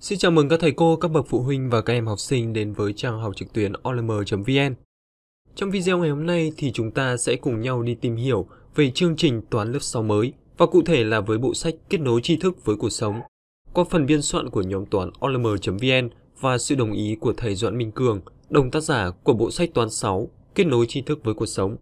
Xin chào mừng các thầy cô, các bậc phụ huynh và các em học sinh đến với trang học trực tuyến olm.vn. Trong video ngày hôm nay thì chúng ta sẽ cùng nhau đi tìm hiểu về chương trình toán lớp 6 mới và cụ thể là với bộ sách Kết nối tri thức với cuộc sống qua phần biên soạn của nhóm toán olm.vn và sự đồng ý của thầy Doãn Minh Cường, đồng tác giả của bộ sách toán 6 Kết nối tri thức với cuộc sống.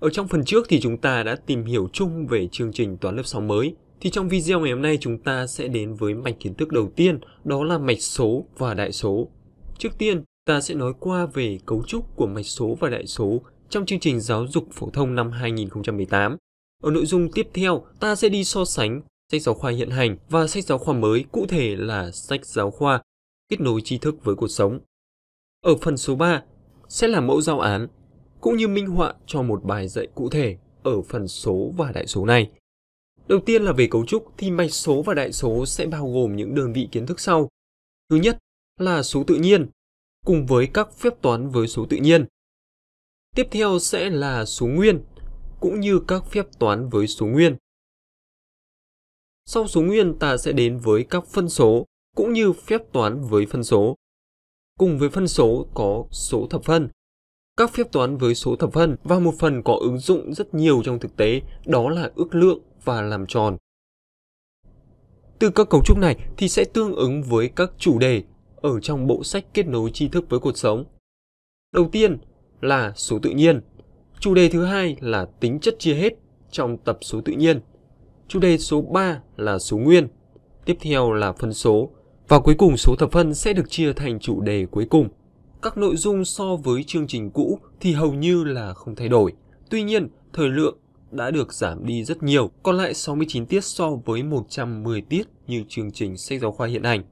Ở trong phần trước thì chúng ta đã tìm hiểu chung về chương trình toán lớp 6 mới thì trong video ngày hôm nay chúng ta sẽ đến với mạch kiến thức đầu tiên, đó là mạch số và đại số. Trước tiên, ta sẽ nói qua về cấu trúc của mạch số và đại số trong chương trình giáo dục phổ thông năm 2018. Ở nội dung tiếp theo, ta sẽ đi so sánh sách giáo khoa hiện hành và sách giáo khoa mới, cụ thể là sách giáo khoa kết nối tri thức với cuộc sống. Ở phần số 3 sẽ là mẫu giao án, cũng như minh họa cho một bài dạy cụ thể ở phần số và đại số này. Đầu tiên là về cấu trúc thì mạch số và đại số sẽ bao gồm những đơn vị kiến thức sau. Thứ nhất là số tự nhiên, cùng với các phép toán với số tự nhiên. Tiếp theo sẽ là số nguyên, cũng như các phép toán với số nguyên. Sau số nguyên ta sẽ đến với các phân số, cũng như phép toán với phân số. Cùng với phân số có số thập phân. Các phép toán với số thập phân và một phần có ứng dụng rất nhiều trong thực tế đó là ước lượng và làm tròn. Từ các cấu trúc này thì sẽ tương ứng với các chủ đề ở trong bộ sách kết nối tri thức với cuộc sống. Đầu tiên là số tự nhiên. Chủ đề thứ hai là tính chất chia hết trong tập số tự nhiên. Chủ đề số 3 là số nguyên. Tiếp theo là phân số và cuối cùng số thập phân sẽ được chia thành chủ đề cuối cùng. Các nội dung so với chương trình cũ thì hầu như là không thay đổi. Tuy nhiên, thời lượng đã được giảm đi rất nhiều, còn lại 69 tiết so với 110 tiết như chương trình sách giáo khoa hiện hành.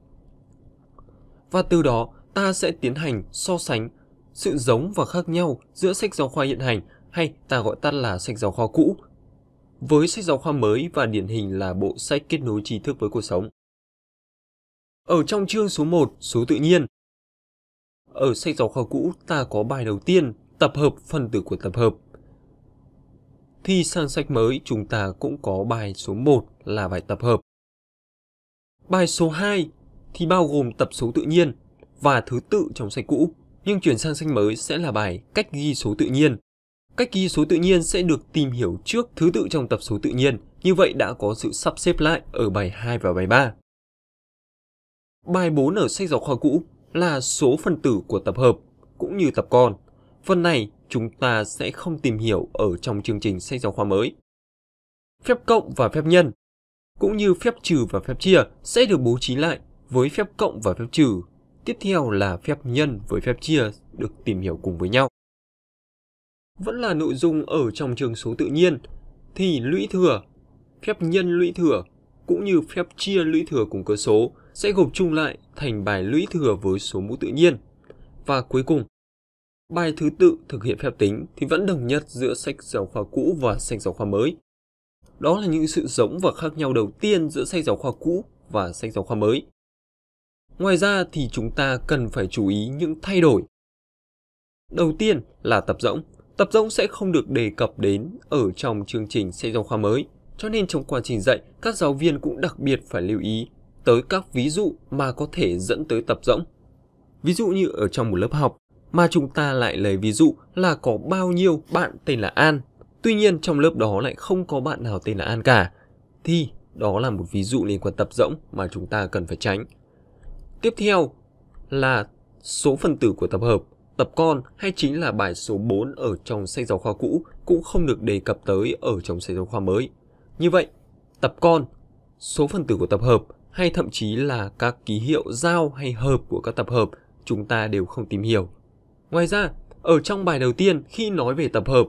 Và từ đó, ta sẽ tiến hành so sánh sự giống và khác nhau giữa sách giáo khoa hiện hành hay ta gọi tắt là sách giáo khoa cũ với sách giáo khoa mới và điển hình là bộ sách kết nối tri thức với cuộc sống. Ở trong chương số 1, số tự nhiên. Ở sách giáo khoa cũ ta có bài đầu tiên, tập hợp phần tử của tập hợp thì sang sách mới chúng ta cũng có bài số 1 là bài tập hợp. Bài số 2 thì bao gồm tập số tự nhiên và thứ tự trong sách cũ, nhưng chuyển sang sách mới sẽ là bài cách ghi số tự nhiên. Cách ghi số tự nhiên sẽ được tìm hiểu trước thứ tự trong tập số tự nhiên, như vậy đã có sự sắp xếp lại ở bài 2 và bài 3. Bài 4 ở sách giáo khoa cũ là số phần tử của tập hợp cũng như tập con. Phần này chúng ta sẽ không tìm hiểu ở trong chương trình sách giáo khoa mới. Phép cộng và phép nhân cũng như phép trừ và phép chia sẽ được bố trí lại với phép cộng và phép trừ. Tiếp theo là phép nhân với phép chia được tìm hiểu cùng với nhau. Vẫn là nội dung ở trong trường số tự nhiên thì lũy thừa, phép nhân lũy thừa cũng như phép chia lũy thừa cùng cơ số sẽ gộp chung lại thành bài lũy thừa với số mũ tự nhiên. Và cuối cùng bài thứ tự thực hiện phép tính thì vẫn đồng nhất giữa sách giáo khoa cũ và sách giáo khoa mới. Đó là những sự giống và khác nhau đầu tiên giữa sách giáo khoa cũ và sách giáo khoa mới. Ngoài ra thì chúng ta cần phải chú ý những thay đổi. Đầu tiên là tập rỗng. Tập rỗng sẽ không được đề cập đến ở trong chương trình sách giáo khoa mới, cho nên trong quá trình dạy, các giáo viên cũng đặc biệt phải lưu ý tới các ví dụ mà có thể dẫn tới tập rỗng. Ví dụ như ở trong một lớp học, mà chúng ta lại lấy ví dụ là có bao nhiêu bạn tên là An, tuy nhiên trong lớp đó lại không có bạn nào tên là An cả, thì đó là một ví dụ liên quan tập rỗng mà chúng ta cần phải tránh. Tiếp theo là số phần tử của tập hợp, tập con hay chính là bài số 4 ở trong sách giáo khoa cũ cũng không được đề cập tới ở trong sách giáo khoa mới. Như vậy, tập con, số phần tử của tập hợp hay thậm chí là các ký hiệu giao hay hợp của các tập hợp chúng ta đều không tìm hiểu Ngoài ra, ở trong bài đầu tiên khi nói về tập hợp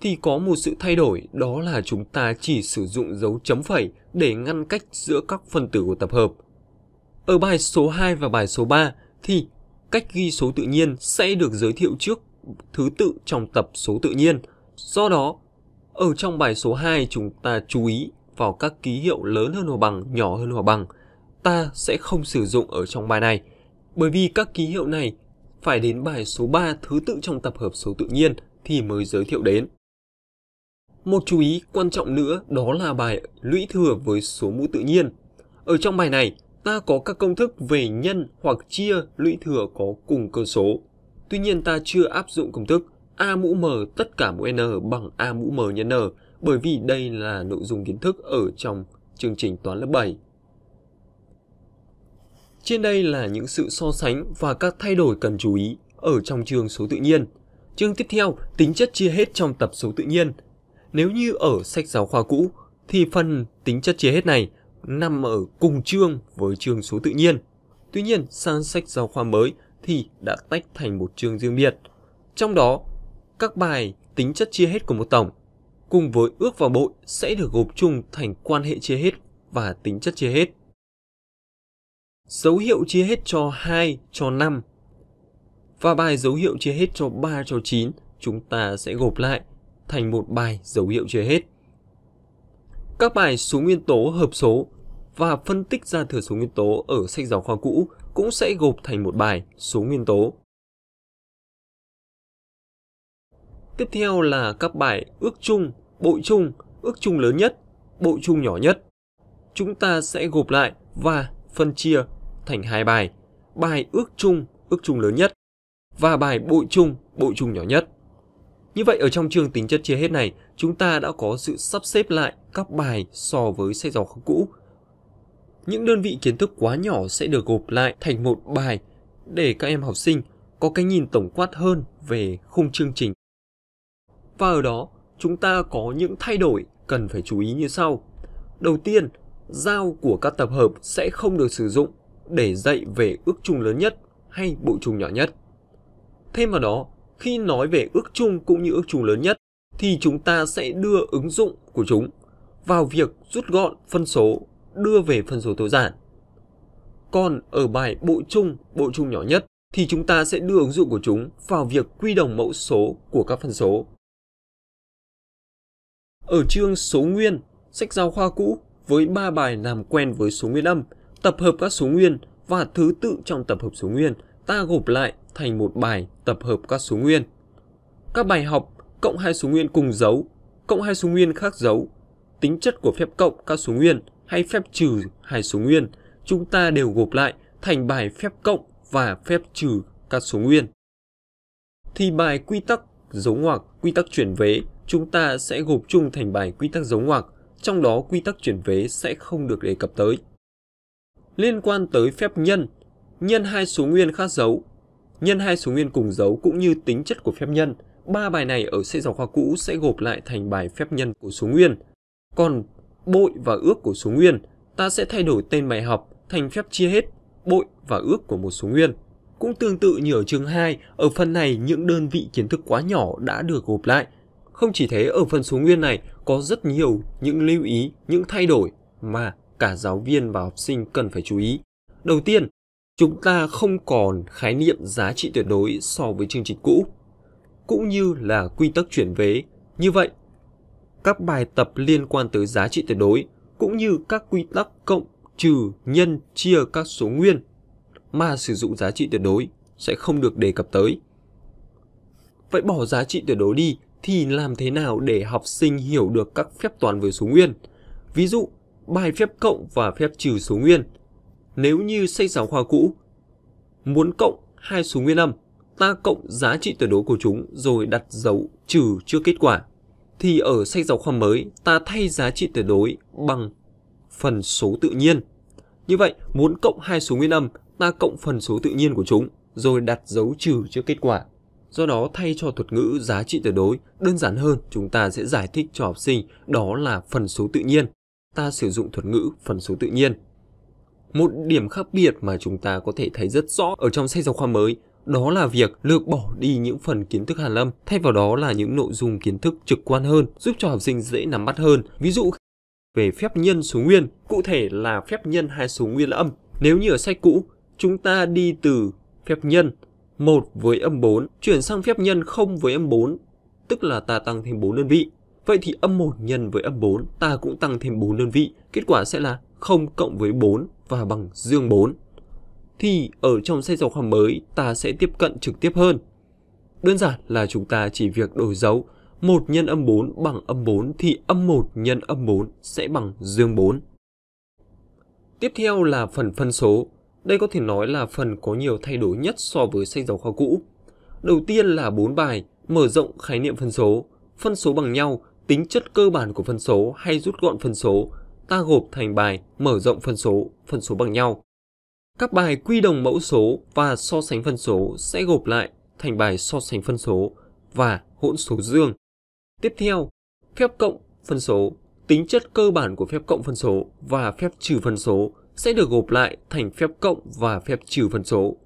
thì có một sự thay đổi đó là chúng ta chỉ sử dụng dấu chấm phẩy để ngăn cách giữa các phần tử của tập hợp. Ở bài số 2 và bài số 3 thì cách ghi số tự nhiên sẽ được giới thiệu trước thứ tự trong tập số tự nhiên. Do đó, ở trong bài số 2 chúng ta chú ý vào các ký hiệu lớn hơn hoặc bằng, nhỏ hơn hoặc bằng. Ta sẽ không sử dụng ở trong bài này, bởi vì các ký hiệu này phải đến bài số 3 thứ tự trong tập hợp số tự nhiên thì mới giới thiệu đến. Một chú ý quan trọng nữa đó là bài lũy thừa với số mũ tự nhiên. Ở trong bài này, ta có các công thức về nhân hoặc chia lũy thừa có cùng cơ số. Tuy nhiên ta chưa áp dụng công thức a mũ m tất cả mũ n bằng a mũ m nhân n bởi vì đây là nội dung kiến thức ở trong chương trình toán lớp 7. Trên đây là những sự so sánh và các thay đổi cần chú ý ở trong chương số tự nhiên. Chương tiếp theo, tính chất chia hết trong tập số tự nhiên. Nếu như ở sách giáo khoa cũ, thì phần tính chất chia hết này nằm ở cùng chương với chương số tự nhiên. Tuy nhiên, sang sách giáo khoa mới thì đã tách thành một chương riêng biệt. Trong đó, các bài tính chất chia hết của một tổng cùng với ước và bội sẽ được gộp chung thành quan hệ chia hết và tính chất chia hết. Dấu hiệu chia hết cho 2 cho 5 và bài dấu hiệu chia hết cho 3 cho 9 chúng ta sẽ gộp lại thành một bài dấu hiệu chia hết. Các bài số nguyên tố hợp số và phân tích ra thừa số nguyên tố ở sách giáo khoa cũ cũng sẽ gộp thành một bài số nguyên tố. Tiếp theo là các bài ước chung, bội chung, ước chung lớn nhất, bội chung nhỏ nhất. Chúng ta sẽ gộp lại và phân chia thành hai bài, bài ước chung, ước chung lớn nhất và bài bội chung, bội chung nhỏ nhất. Như vậy ở trong chương tính chất chia hết này, chúng ta đã có sự sắp xếp lại các bài so với sách giáo khoa cũ. Những đơn vị kiến thức quá nhỏ sẽ được gộp lại thành một bài để các em học sinh có cái nhìn tổng quát hơn về khung chương trình. Và ở đó, chúng ta có những thay đổi cần phải chú ý như sau. Đầu tiên, giao của các tập hợp sẽ không được sử dụng để dạy về ước chung lớn nhất hay bộ chung nhỏ nhất. Thêm vào đó, khi nói về ước chung cũng như ước chung lớn nhất thì chúng ta sẽ đưa ứng dụng của chúng vào việc rút gọn phân số đưa về phân số tối giản. Còn ở bài bộ chung, bộ chung nhỏ nhất thì chúng ta sẽ đưa ứng dụng của chúng vào việc quy đồng mẫu số của các phân số. Ở chương số nguyên, sách giáo khoa cũ với 3 bài làm quen với số nguyên âm Tập hợp các số nguyên và thứ tự trong tập hợp số nguyên ta gộp lại thành một bài tập hợp các số nguyên. Các bài học cộng hai số nguyên cùng dấu, cộng hai số nguyên khác dấu, tính chất của phép cộng các số nguyên hay phép trừ hai số nguyên, chúng ta đều gộp lại thành bài phép cộng và phép trừ các số nguyên. Thì bài quy tắc dấu ngoặc, quy tắc chuyển vế chúng ta sẽ gộp chung thành bài quy tắc dấu ngoặc, trong đó quy tắc chuyển vế sẽ không được đề cập tới liên quan tới phép nhân, nhân hai số nguyên khác dấu, nhân hai số nguyên cùng dấu cũng như tính chất của phép nhân. Ba bài này ở sách giáo khoa cũ sẽ gộp lại thành bài phép nhân của số nguyên. Còn bội và ước của số nguyên, ta sẽ thay đổi tên bài học thành phép chia hết bội và ước của một số nguyên. Cũng tương tự như ở chương 2, ở phần này những đơn vị kiến thức quá nhỏ đã được gộp lại. Không chỉ thế, ở phần số nguyên này có rất nhiều những lưu ý, những thay đổi mà cả giáo viên và học sinh cần phải chú ý. Đầu tiên, chúng ta không còn khái niệm giá trị tuyệt đối so với chương trình cũ, cũng như là quy tắc chuyển vế. Như vậy, các bài tập liên quan tới giá trị tuyệt đối cũng như các quy tắc cộng trừ nhân chia các số nguyên mà sử dụng giá trị tuyệt đối sẽ không được đề cập tới. Vậy bỏ giá trị tuyệt đối đi thì làm thế nào để học sinh hiểu được các phép toán với số nguyên? Ví dụ, bài phép cộng và phép trừ số nguyên. Nếu như sách giáo khoa cũ muốn cộng hai số nguyên âm, ta cộng giá trị tuyệt đối của chúng rồi đặt dấu trừ trước kết quả thì ở sách giáo khoa mới ta thay giá trị tuyệt đối bằng phần số tự nhiên. Như vậy, muốn cộng hai số nguyên âm, ta cộng phần số tự nhiên của chúng rồi đặt dấu trừ trước kết quả. Do đó thay cho thuật ngữ giá trị tuyệt đối, đơn giản hơn chúng ta sẽ giải thích cho học sinh đó là phần số tự nhiên ta sử dụng thuật ngữ phần số tự nhiên. Một điểm khác biệt mà chúng ta có thể thấy rất rõ ở trong sách giáo khoa mới đó là việc lược bỏ đi những phần kiến thức hàn lâm, thay vào đó là những nội dung kiến thức trực quan hơn, giúp cho học sinh dễ nắm bắt hơn. Ví dụ về phép nhân số nguyên, cụ thể là phép nhân hai số nguyên âm. Nếu như ở sách cũ, chúng ta đi từ phép nhân 1 với âm 4 chuyển sang phép nhân 0 với âm 4, tức là ta tăng thêm 4 đơn vị. Vậy thì âm 1 nhân với âm 4, ta cũng tăng thêm 4 đơn vị, kết quả sẽ là 0 cộng với 4 và bằng dương 4. Thì ở trong sách giáo khoa mới, ta sẽ tiếp cận trực tiếp hơn. Đơn giản là chúng ta chỉ việc đổi dấu 1 nhân âm 4 bằng âm 4 thì âm 1 nhân âm 4 sẽ bằng dương 4. Tiếp theo là phần phân số. Đây có thể nói là phần có nhiều thay đổi nhất so với sách giáo khoa cũ. Đầu tiên là 4 bài, mở rộng khái niệm phân số. Phân số bằng nhau tính chất cơ bản của phân số hay rút gọn phân số, ta gộp thành bài mở rộng phân số, phân số bằng nhau. Các bài quy đồng mẫu số và so sánh phân số sẽ gộp lại thành bài so sánh phân số và hỗn số dương. Tiếp theo, phép cộng phân số, tính chất cơ bản của phép cộng phân số và phép trừ phân số sẽ được gộp lại thành phép cộng và phép trừ phân số.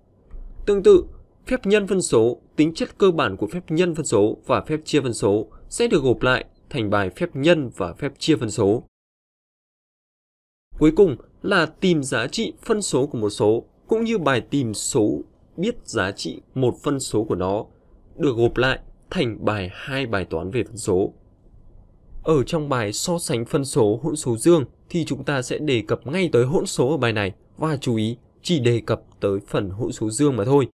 Tương tự, phép nhân phân số, tính chất cơ bản của phép nhân phân số và phép chia phân số sẽ được gộp lại thành bài phép nhân và phép chia phân số. Cuối cùng là tìm giá trị phân số của một số, cũng như bài tìm số biết giá trị một phân số của nó, được gộp lại thành bài hai bài toán về phân số. Ở trong bài so sánh phân số hỗn số dương thì chúng ta sẽ đề cập ngay tới hỗn số ở bài này và chú ý chỉ đề cập tới phần hỗn số dương mà thôi.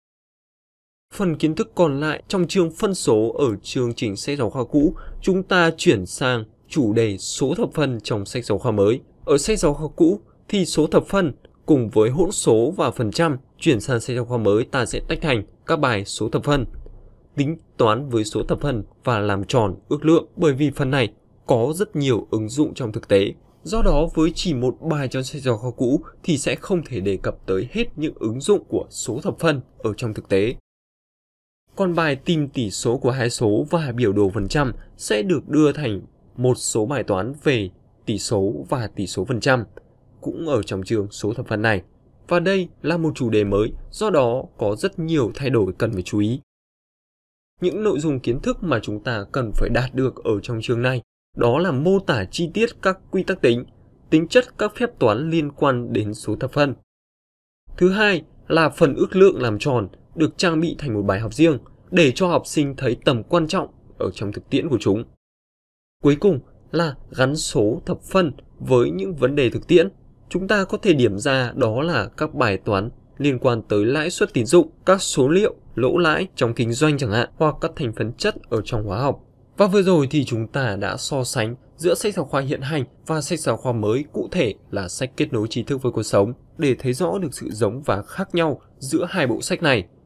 Phần kiến thức còn lại trong chương phân số ở chương trình sách giáo khoa cũ, chúng ta chuyển sang chủ đề số thập phân trong sách giáo khoa mới. Ở sách giáo khoa cũ thì số thập phân cùng với hỗn số và phần trăm chuyển sang sách giáo khoa mới ta sẽ tách thành các bài số thập phân tính toán với số thập phân và làm tròn ước lượng bởi vì phần này có rất nhiều ứng dụng trong thực tế. Do đó với chỉ một bài trong sách giáo khoa cũ thì sẽ không thể đề cập tới hết những ứng dụng của số thập phân ở trong thực tế. Còn bài tìm tỷ số của hai số và biểu đồ phần trăm sẽ được đưa thành một số bài toán về tỷ số và tỷ số phần trăm cũng ở trong trường số thập phân này. Và đây là một chủ đề mới, do đó có rất nhiều thay đổi cần phải chú ý. Những nội dung kiến thức mà chúng ta cần phải đạt được ở trong chương này đó là mô tả chi tiết các quy tắc tính, tính chất các phép toán liên quan đến số thập phân. Thứ hai là phần ước lượng làm tròn được trang bị thành một bài học riêng để cho học sinh thấy tầm quan trọng ở trong thực tiễn của chúng. Cuối cùng là gắn số thập phân với những vấn đề thực tiễn. Chúng ta có thể điểm ra đó là các bài toán liên quan tới lãi suất tín dụng, các số liệu lỗ lãi trong kinh doanh chẳng hạn hoặc các thành phần chất ở trong hóa học. Và vừa rồi thì chúng ta đã so sánh giữa sách giáo khoa hiện hành và sách giáo khoa mới cụ thể là sách kết nối tri thức với cuộc sống để thấy rõ được sự giống và khác nhau giữa hai bộ sách này.